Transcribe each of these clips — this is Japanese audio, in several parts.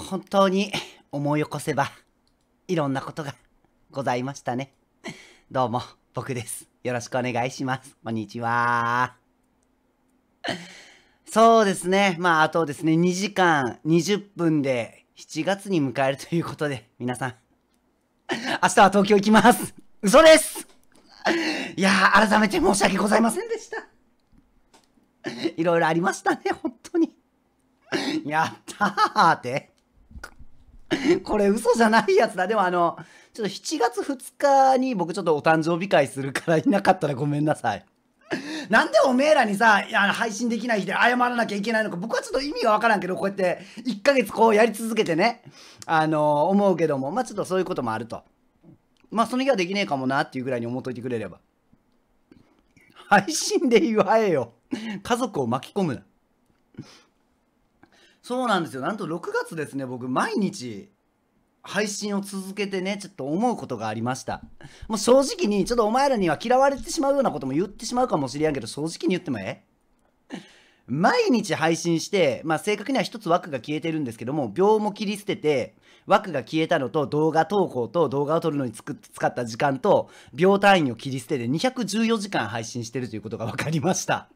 本当に思い起こせばいろんなことがございましたね。どうも、僕です。よろしくお願いします。こんにちは。そうですね。まあ、あとですね、2時間20分で7月に迎えるということで、皆さん、明日は東京行きます。嘘ですいや改めて申し訳ございませんでした。いろいろありましたね、本当に。やったーって。これ嘘じゃないやつだ。でもあの、ちょっと7月2日に僕ちょっとお誕生日会するからいなかったらごめんなさい。なんでおめえらにさ、配信できない日で謝らなきゃいけないのか、僕はちょっと意味がわからんけど、こうやって1ヶ月こうやり続けてね、あのー、思うけども、まあちょっとそういうこともあると。まあその日はできねえかもなっていうぐらいに思っといてくれれば。配信で祝えよ。家族を巻き込むな。そうなんですよなんと6月ですね僕毎日配信を続けてね、ちょっと思うことがありました。もう正直に、ちょっとお前らには嫌われてしまうようなことも言ってしまうかもしれんけど、正直に言ってもええ毎日配信して、まあ正確には一つ枠が消えてるんですけども、秒も切り捨てて、枠が消えたのと動画投稿と動画を撮るのに使った時間と、秒単位を切り捨てて214時間配信してるということが分かりました。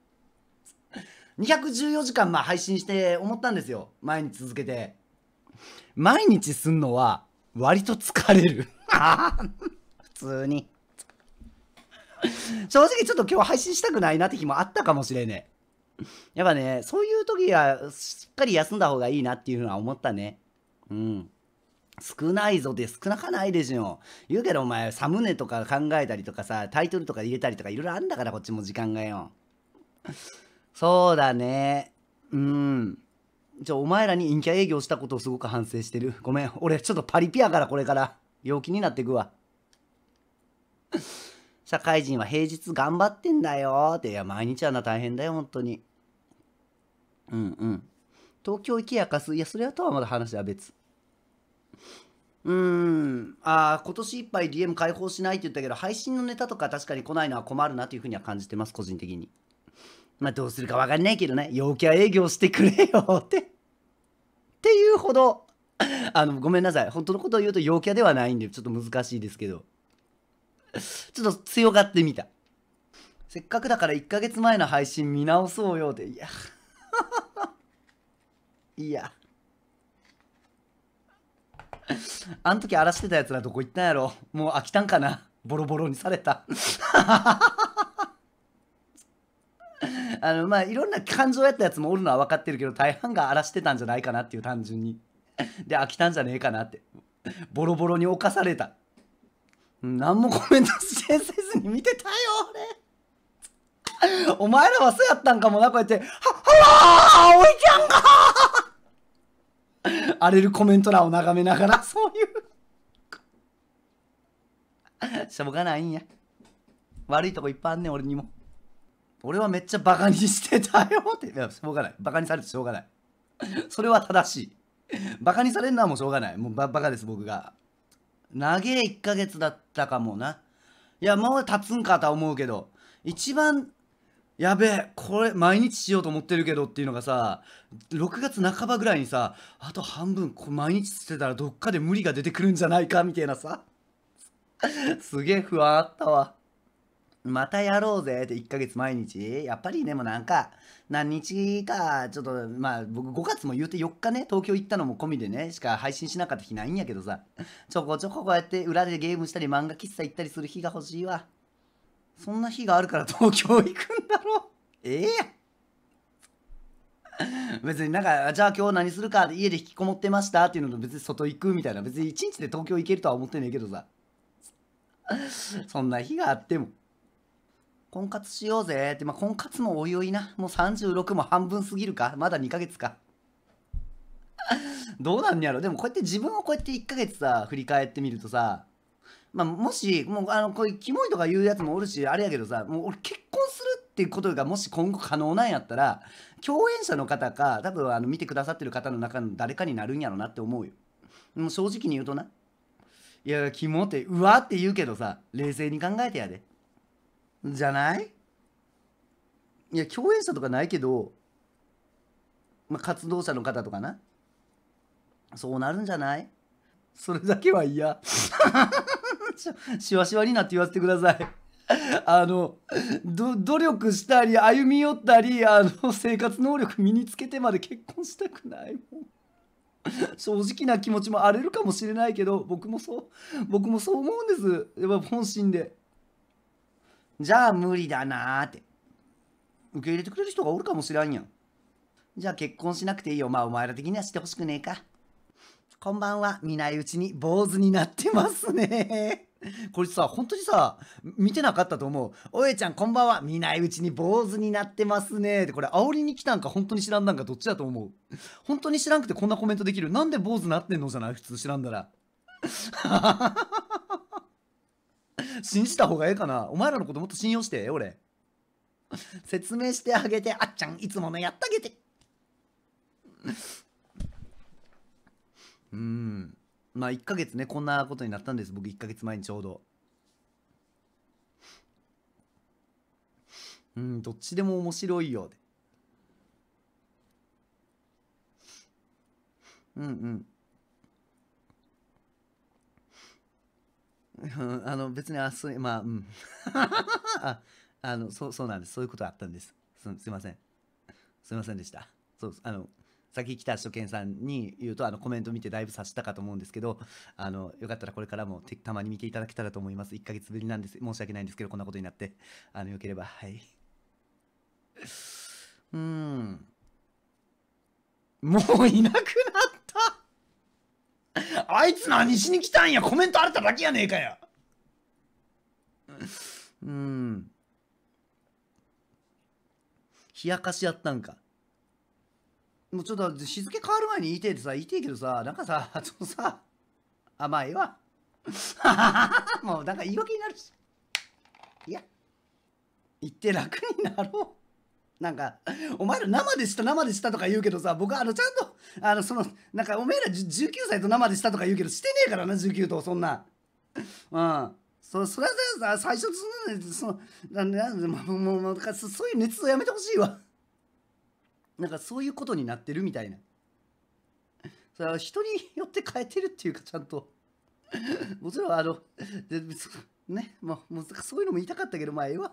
214時間まあ配信して思ったんですよ毎日続けて毎日すんのは割と疲れる普通に正直ちょっと今日配信したくないなって日もあったかもしれねやっぱねそういう時はしっかり休んだ方がいいなっていうのは思ったねうん少ないぞで少なかないでしょ。言うけどお前、サムネとか考えたりとかさ、タイトルとか入れたりとかいろいろあんだからこっちも時間がよ。そうだね。うん。じゃあお前らに陰キャ営業したことをすごく反省してる。ごめん。俺ちょっとパリピやからこれから。陽気になってくわ。社会人は平日頑張ってんだよって。いや、毎日はな大変だよ、本当に。うんうん。東京行けやかす。いや、それはとはまだ話は別。うーん。ああ、今年いっぱい DM 開放しないって言ったけど、配信のネタとか確かに来ないのは困るなというふうには感じてます、個人的に。まあどうするかわかんないけどね、陽キャ営業してくれよってっていうほど、あの、ごめんなさい。本当のことを言うと陽キャではないんで、ちょっと難しいですけど。ちょっと強がってみた。せっかくだから1ヶ月前の配信見直そうよって。いや。いや。あん時荒らしてたやつらどこ行ったんやろもう飽きたんかなボロボロにされた。あのまあいろんな感情やったやつもおるのは分かってるけど大半が荒らしてたんじゃないかなっていう単純に で飽きたんじゃねえかなってボロボロに侵された何もコメントせずに見てたよ俺お前らはそうやったんかもなこうやって「ははあーおいちゃんが!」荒れるコメント欄を眺めながらそういうしょうがないんや悪いとこいっぱいあんねん俺にも俺はめっちゃバカにしてたよって。いや、しょうがない。バカにされてしょうがない。それは正しい。バカにされるのはもうしょうがない。もうババカです、僕が。長え1ヶ月だったかもな。いや、もう経つんかとは思うけど、一番、やべえ、これ、毎日しようと思ってるけどっていうのがさ、6月半ばぐらいにさ、あと半分、こ毎日してたらどっかで無理が出てくるんじゃないかみたいなさ、すげえ不安あったわ。またやろうぜって1ヶ月毎日やっぱりでもなんか何日かちょっとまあ僕5月も言うて4日ね東京行ったのも込みでねしか配信しなかった日ないんやけどさちょこちょここうやって裏でゲームしたり漫画喫茶行ったりする日が欲しいわそんな日があるから東京行くんだろええや別になんかじゃあ今日何するか家で引きこもってましたっていうのと別に外行くみたいな別に1日で東京行けるとは思ってねえけどさそんな日があっても。婚活しようぜって、まあ、婚活もおいおいな。もう36も半分過ぎるか。まだ2ヶ月か。どうなんやろでもこうやって自分をこうやって1ヶ月さ、振り返ってみるとさ、まあ、もし、もう、あの、こういうキモいとか言うやつもおるし、あれやけどさ、もう俺結婚するっていうことがもし今後可能なんやったら、共演者の方か、多分あの見てくださってる方の中の誰かになるんやろなって思うよ。もう正直に言うとな。いや、キモって、うわって言うけどさ、冷静に考えてやで。じゃないいや、共演者とかないけど、まあ、活動者の方とかな。そうなるんじゃないそれだけは嫌。しわしわになって言わせてください。あの努力したり歩み寄ったりあの生活能力身につけてまで結婚したくない正直な気持ちも荒れるかもしれないけど僕もそう僕もそう思うんですやっぱ本心でじゃあ無理だなーって。受け入れてくれる人がおるかもしらんやん。じゃあ結婚しなくていいよ。まあお前ら的にはしてほしくねえか。こんばんは。見ないうちに坊主になってますね。これさ、本当にさ、見てなかったと思う。おえちゃん、こんばんは。見ないうちに坊主になってますね。って、これ、煽りに来たんか、本当に知らんなんか、どっちだと思う。本当に知らんくてこんなコメントできる。なんで坊主なってんのじゃない普通知らんだら。信じた方がええかなお前らのこともっと信用して、俺。説明してあげて、あっちゃん、いつものやってあげて。うん。まあ、1ヶ月ね、こんなことになったんです。僕、1ヶ月前にちょうど。うん、どっちでも面白いよ。うんうん。あの別にあすまあうん ああのそうそうなんですそういうことあったんですすすいませんすいませんでしたそうあの先来た初見さんに言うとあのコメント見てだいぶ察したかと思うんですけどあのよかったらこれからもたまに見ていただけたらと思います1ヶ月ぶりなんです申し訳ないんですけどこんなことになってあのよければはいうんもういなくなっあいつ何しに来たんやコメントあっただけやねえかやうん冷やかしやったんかもうちょっと日付変わる前に言いてえってさ言いてえけどさなんかさちょっとさ甘いわ もうなんか言い訳になるしいや言って楽になろうなんか、お前ら生でした、生でしたとか言うけどさ、僕はあの、ちゃんと、あの、その、なんか、お前ら19歳と生でしたとか言うけど、してねえからな、19と、そんな。うん。そ、それは最初その、そなんなんで、もう、もう、なんそういう熱をやめてほしいわ。なんか、そういうことになってるみたいな。それは人によって変えてるっていうか、ちゃんと。もちろん、あの、ね、もう、もう、そういうのも言いたかったけど、まあ、ええわ。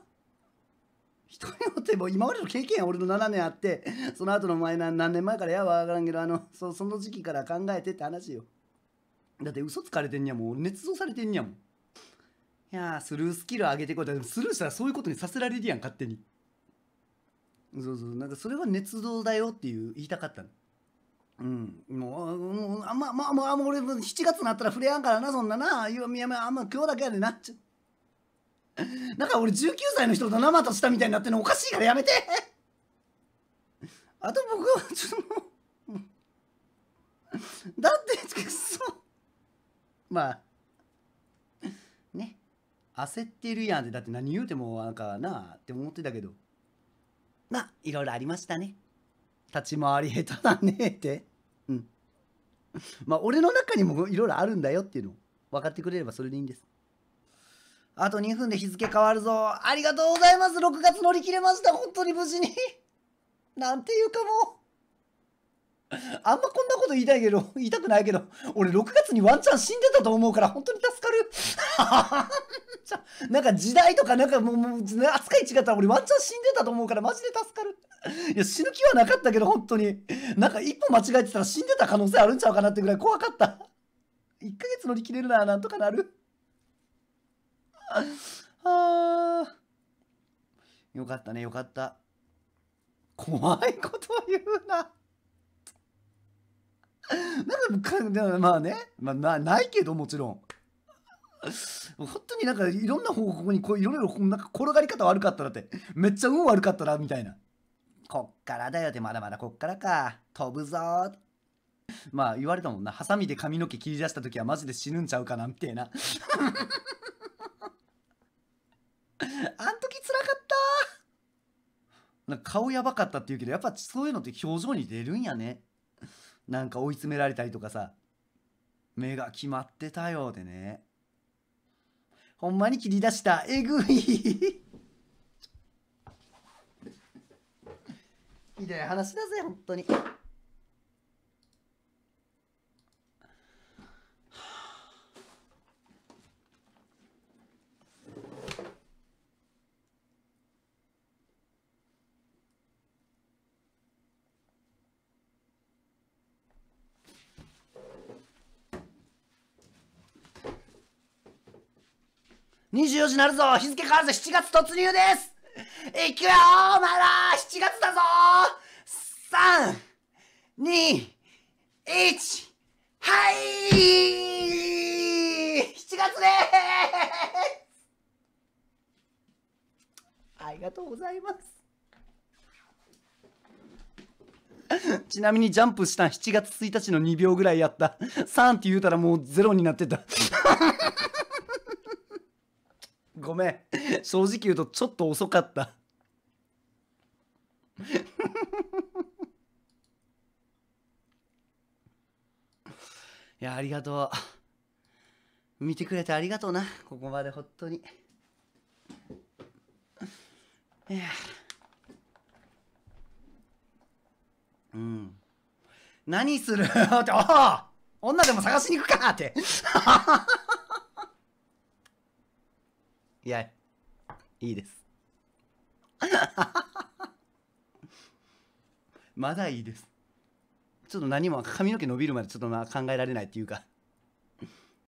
人によっても今までの経験は俺の7年あって その後の前何年前からやわからんけどあのそその時期から考えてって話よだって嘘つかれてんやもう捏造されてんやもんいやスルースキル上げてこいっスルーしたらそういうことにさせられるやん勝手にそうそうなんかそれは捏造だよっていう言いたかったのうん、もう、うあんま、まあ、もう、俺、7月になったら触れやんからな、そんなな、いや、いや、あんま、今日だけやでなっちゃ なんか俺19歳の人と生としたみたいになってるのおかしいからやめて あと僕はちょっともう だってくそまあね焦ってるやんってだって何言うてもなんかなあって思ってたけどまあいろいろありましたね立ち回り下手だねってうんまあ俺の中にもいろいろあるんだよっていうの分かってくれればそれでいいんですあと2分で日付変わるぞ。ありがとうございます。6月乗り切れました。本当に無事に なんていうかもうあんまこんなこと言いたいけど、言いたくないけど、俺6月にワンチャン死んでたと思うから本当に助かる なんか時代とかなんかもう、扱い違ったら俺ワンチャン死んでたと思うからマジで助かる。いや、死ぬ気はなかったけど本当に。なんか一歩間違えてたら死んでた可能性あるんちゃうかなってぐらい怖かった。1ヶ月乗り切れるならなんとかなる。あよかったねよかった怖いこと言うな なんかかでまあね、まあ、なないけどもちろん 本当になんかいろんな方向にこういろいろなんか転がり方悪かったらってめっちゃ運悪かったなみたいなこっからだよってまだまだこっからか飛ぶぞまあ言われたもんなハサミで髪の毛切り出した時はマジで死ぬんちゃうかなみたいなあん時つらかったなんか顔やばかったって言うけどやっぱそういうのって表情に出るんやねなんか追い詰められたりとかさ目が決まってたようでねほんまに切り出したえぐい ひどい話だぜ本当に。24時なるぞ日付変わるぞ !7 月突入です行くよお前ら !7 月だぞ !3、2、1、はいー !7 月でーすありがとうございます。ちなみにジャンプしたん7月1日の2秒ぐらいやった。3って言うたらもうゼロになってた。ごめん正直言うとちょっと遅かった いやありがとう見てくれてありがとうなここまで本当にいやうん何するって 女でも探しに行くかって いや、いいです。まだいいです。ちょっと何も髪の毛伸びるまでちょっとな考えられないっていうか